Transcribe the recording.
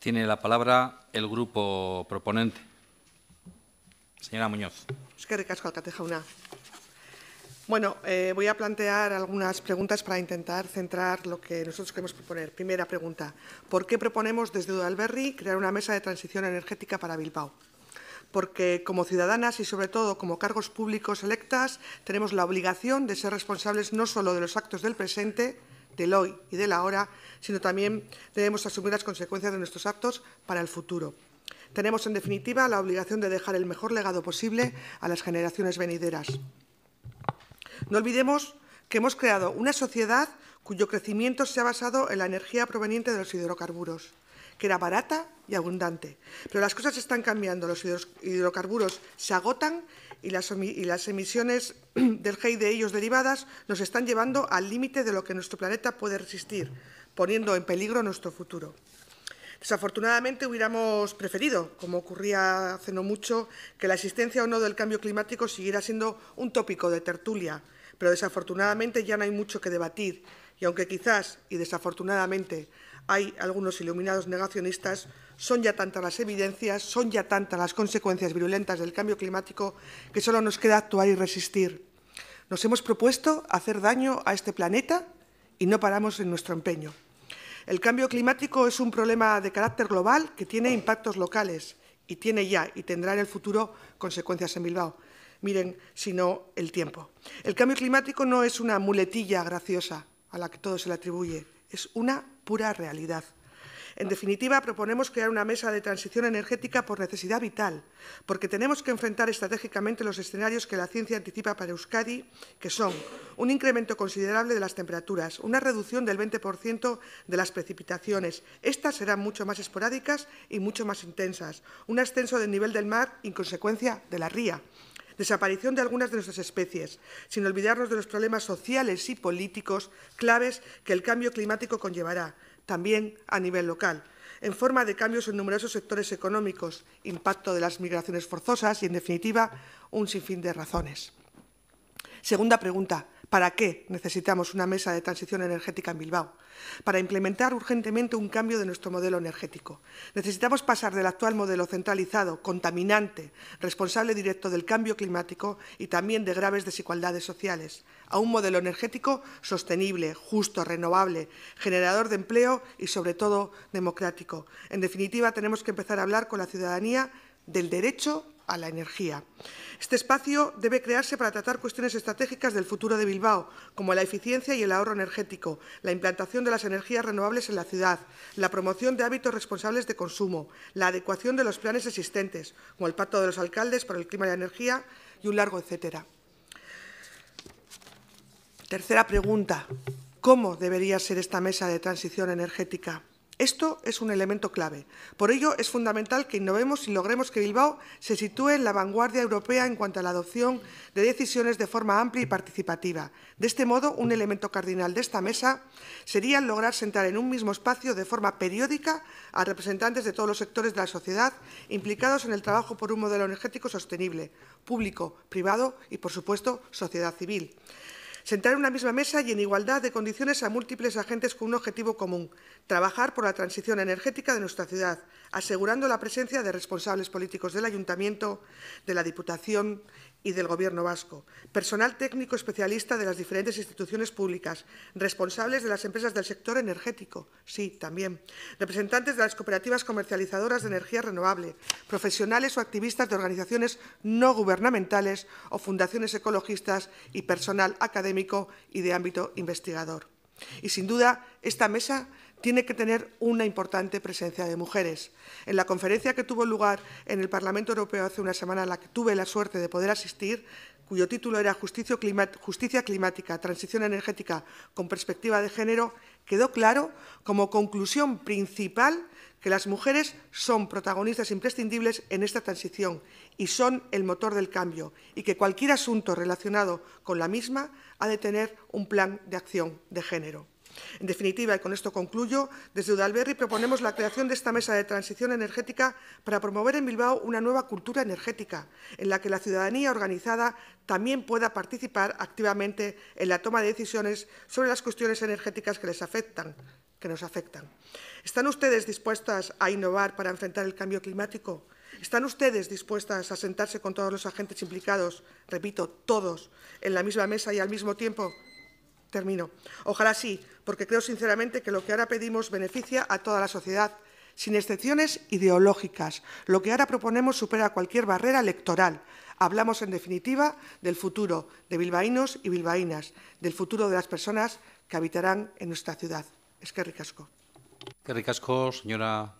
Tiene la palabra el grupo proponente. Señora Muñoz. Es que ricasco, alcalde Bueno, eh, voy a plantear algunas preguntas para intentar centrar lo que nosotros queremos proponer. Primera pregunta, ¿por qué proponemos desde Udalberri crear una mesa de transición energética para Bilbao? Porque como ciudadanas y sobre todo como cargos públicos electas tenemos la obligación de ser responsables no solo de los actos del presente, del hoy y del ahora, sino también debemos asumir las consecuencias de nuestros actos para el futuro. Tenemos, en definitiva, la obligación de dejar el mejor legado posible a las generaciones venideras. No olvidemos que hemos creado una sociedad cuyo crecimiento se ha basado en la energía proveniente de los hidrocarburos que era barata y abundante. Pero las cosas están cambiando, los hidrocarburos se agotan y las, emisiones del GEI de ellos derivadas nos están llevando al límite de lo que nuestro planeta puede resistir, poniendo en peligro nuestro futuro. Desafortunadamente hubiéramos preferido, como ocurría hace no mucho, que la existencia o no del cambio climático siguiera siendo un tópico de tertulia, pero desafortunadamente ya no hay mucho que debatir y aunque quizás y desafortunadamente hay algunos iluminados negacionistas, son ya tantas las evidencias, son ya tantas las consecuencias virulentas del cambio climático que solo nos queda actuar y resistir. Nos hemos propuesto hacer daño a este planeta y no paramos en nuestro empeño. El cambio climático es un problema de carácter global que tiene impactos locales y tiene ya y tendrá en el futuro consecuencias en Bilbao. Miren, sino el tiempo. El cambio climático no es una muletilla graciosa, a la que todo se le atribuye, es una pura realidad. En definitiva, proponemos crear una mesa de transición energética por necesidad vital, porque tenemos que enfrentar estratégicamente los escenarios que la ciencia anticipa para Euskadi, que son un incremento considerable de las temperaturas, una reducción del 20% de las precipitaciones. Estas serán mucho más esporádicas y mucho más intensas, un ascenso del nivel del mar en consecuencia de la ría, desaparición de algunas de nuestras especies, sin olvidarnos de los problemas sociales y políticos claves que el cambio climático conllevará, también a nivel local en forma de cambios en numerosos sectores económicos, impacto de las migraciones forzosas y, en definitiva, un sinfín de razones. Segunda pregunta, ¿Para qué necesitamos una mesa de transición energética en Bilbao? Para implementar urgentemente un cambio de nuestro modelo energético. Necesitamos pasar del actual modelo centralizado, contaminante, responsable directo del cambio climático y también de graves desigualdades sociales, a un modelo energético sostenible, justo, renovable, generador de empleo y, sobre todo, democrático. En definitiva, tenemos que empezar a hablar con la ciudadanía del derecho a la energía. Este espacio debe crearse para tratar cuestiones estratégicas del futuro de Bilbao, como la eficiencia y el ahorro energético, la implantación de las energías renovables en la ciudad, la promoción de hábitos responsables de consumo, la adecuación de los planes existentes, como el Pacto de los Alcaldes para el Clima y la Energía y un largo etcétera. Tercera pregunta. ¿Cómo debería ser esta mesa de transición energética? Esto es un elemento clave. Por ello, es fundamental que innovemos y logremos que Bilbao se sitúe en la vanguardia europea en cuanto a la adopción de decisiones de forma amplia y participativa. De este modo, un elemento cardinal de esta mesa sería lograr sentar en un mismo espacio de forma periódica a representantes de todos los sectores de la sociedad implicados en el trabajo por un modelo energético sostenible, público, privado y, por supuesto, sociedad civil. Sentar en una misma mesa y en igualdad de condiciones a múltiples agentes con un objetivo común, trabajar por la transición energética de nuestra ciudad, asegurando la presencia de responsables políticos del Ayuntamiento, de la Diputación y del Gobierno vasco, personal técnico especialista de las diferentes instituciones públicas, responsables de las empresas del sector energético, sí, también, representantes de las cooperativas comercializadoras de energía renovable, profesionales o activistas de organizaciones no gubernamentales o fundaciones ecologistas y personal académico y de ámbito investigador. Y sin duda, esta mesa tiene que tener una importante presencia de mujeres. En la conferencia que tuvo lugar en el Parlamento Europeo hace una semana, a la que tuve la suerte de poder asistir, cuyo título era Justicia climática, transición energética con perspectiva de género, quedó claro como conclusión principal que las mujeres son protagonistas imprescindibles en esta transición y son el motor del cambio y que cualquier asunto relacionado con la misma ha de tener un plan de acción de género. En definitiva, y con esto concluyo, desde Udalberri proponemos la creación de esta mesa de transición energética para promover en Bilbao una nueva cultura energética, en la que la ciudadanía organizada también pueda participar activamente en la toma de decisiones sobre las cuestiones energéticas que les afectan, que nos afectan. ¿Están ustedes dispuestas a innovar para enfrentar el cambio climático? ¿Están ustedes dispuestas a sentarse con todos los agentes implicados, repito, todos, en la misma mesa y al mismo tiempo? Termino. Ojalá sí, porque creo sinceramente que lo que ahora pedimos beneficia a toda la sociedad, sin excepciones ideológicas. Lo que ahora proponemos supera cualquier barrera electoral. Hablamos, en definitiva, del futuro de bilbaínos y bilbaínas, del futuro de las personas que habitarán en nuestra ciudad. Es que ricasco. señora.